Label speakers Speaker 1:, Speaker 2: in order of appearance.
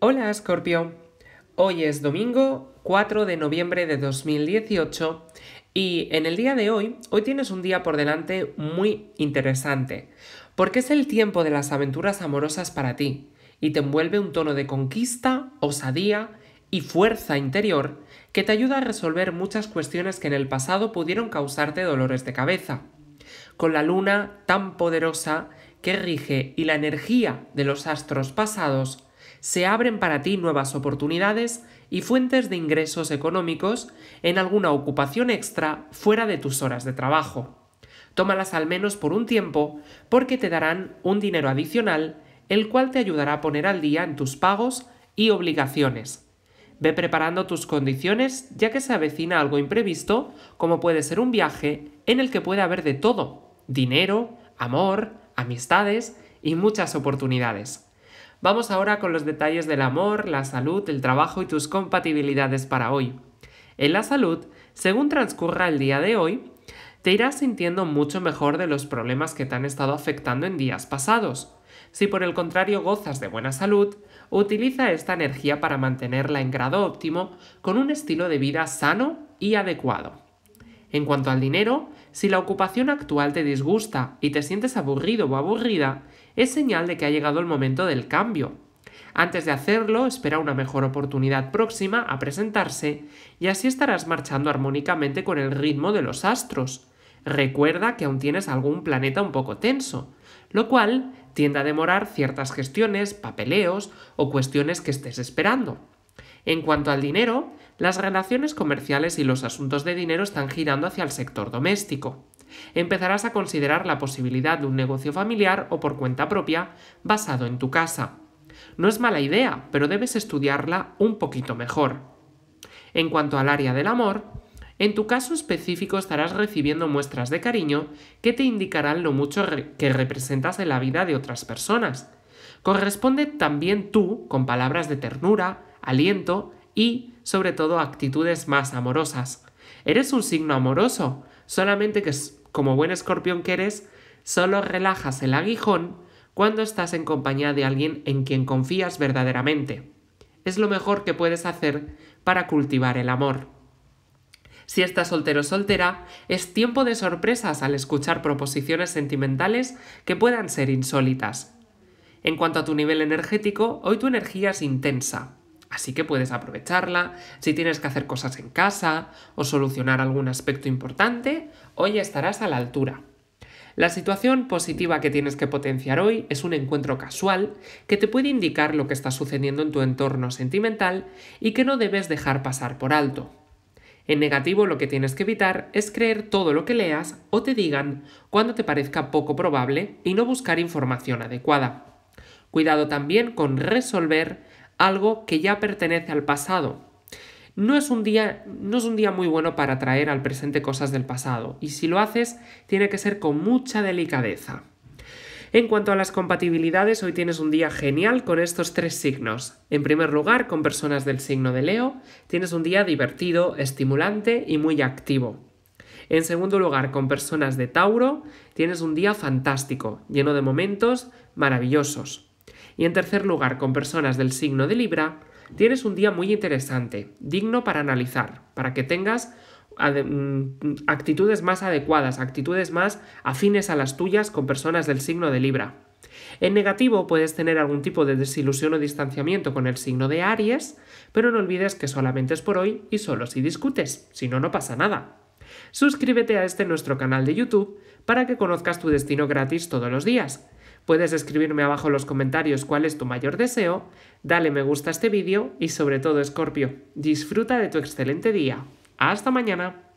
Speaker 1: Hola Scorpio, hoy es domingo 4 de noviembre de 2018 y en el día de hoy, hoy tienes un día por delante muy interesante, porque es el tiempo de las aventuras amorosas para ti y te envuelve un tono de conquista, osadía y fuerza interior que te ayuda a resolver muchas cuestiones que en el pasado pudieron causarte dolores de cabeza. Con la luna tan poderosa que rige y la energía de los astros pasados, se abren para ti nuevas oportunidades y fuentes de ingresos económicos en alguna ocupación extra fuera de tus horas de trabajo. Tómalas al menos por un tiempo porque te darán un dinero adicional el cual te ayudará a poner al día en tus pagos y obligaciones. Ve preparando tus condiciones ya que se avecina algo imprevisto como puede ser un viaje en el que puede haber de todo, dinero, amor, amistades y muchas oportunidades. Vamos ahora con los detalles del amor, la salud, el trabajo y tus compatibilidades para hoy. En la salud, según transcurra el día de hoy, te irás sintiendo mucho mejor de los problemas que te han estado afectando en días pasados. Si por el contrario gozas de buena salud, utiliza esta energía para mantenerla en grado óptimo con un estilo de vida sano y adecuado. En cuanto al dinero, si la ocupación actual te disgusta y te sientes aburrido o aburrida, es señal de que ha llegado el momento del cambio. Antes de hacerlo, espera una mejor oportunidad próxima a presentarse y así estarás marchando armónicamente con el ritmo de los astros. Recuerda que aún tienes algún planeta un poco tenso, lo cual tiende a demorar ciertas gestiones, papeleos o cuestiones que estés esperando. En cuanto al dinero, las relaciones comerciales y los asuntos de dinero están girando hacia el sector doméstico. Empezarás a considerar la posibilidad de un negocio familiar o por cuenta propia basado en tu casa. No es mala idea, pero debes estudiarla un poquito mejor. En cuanto al área del amor, en tu caso específico estarás recibiendo muestras de cariño que te indicarán lo mucho que representas en la vida de otras personas. Corresponde también tú, con palabras de ternura, aliento y, sobre todo, actitudes más amorosas. Eres un signo amoroso, solamente que, como buen escorpión que eres, solo relajas el aguijón cuando estás en compañía de alguien en quien confías verdaderamente. Es lo mejor que puedes hacer para cultivar el amor. Si estás soltero o soltera, es tiempo de sorpresas al escuchar proposiciones sentimentales que puedan ser insólitas. En cuanto a tu nivel energético, hoy tu energía es intensa así que puedes aprovecharla si tienes que hacer cosas en casa o solucionar algún aspecto importante, hoy estarás a la altura. La situación positiva que tienes que potenciar hoy es un encuentro casual que te puede indicar lo que está sucediendo en tu entorno sentimental y que no debes dejar pasar por alto. En negativo lo que tienes que evitar es creer todo lo que leas o te digan cuando te parezca poco probable y no buscar información adecuada. Cuidado también con resolver algo que ya pertenece al pasado. No es, un día, no es un día muy bueno para traer al presente cosas del pasado, y si lo haces, tiene que ser con mucha delicadeza. En cuanto a las compatibilidades, hoy tienes un día genial con estos tres signos. En primer lugar, con personas del signo de Leo, tienes un día divertido, estimulante y muy activo. En segundo lugar, con personas de Tauro, tienes un día fantástico, lleno de momentos maravillosos. Y en tercer lugar, con personas del signo de Libra, tienes un día muy interesante, digno para analizar, para que tengas mm, actitudes más adecuadas, actitudes más afines a las tuyas con personas del signo de Libra. En negativo puedes tener algún tipo de desilusión o distanciamiento con el signo de Aries, pero no olvides que solamente es por hoy y solo si discutes, si no, no pasa nada. Suscríbete a este nuestro canal de YouTube para que conozcas tu destino gratis todos los días Puedes escribirme abajo en los comentarios cuál es tu mayor deseo, dale me gusta a este vídeo y sobre todo, Scorpio, disfruta de tu excelente día. ¡Hasta mañana!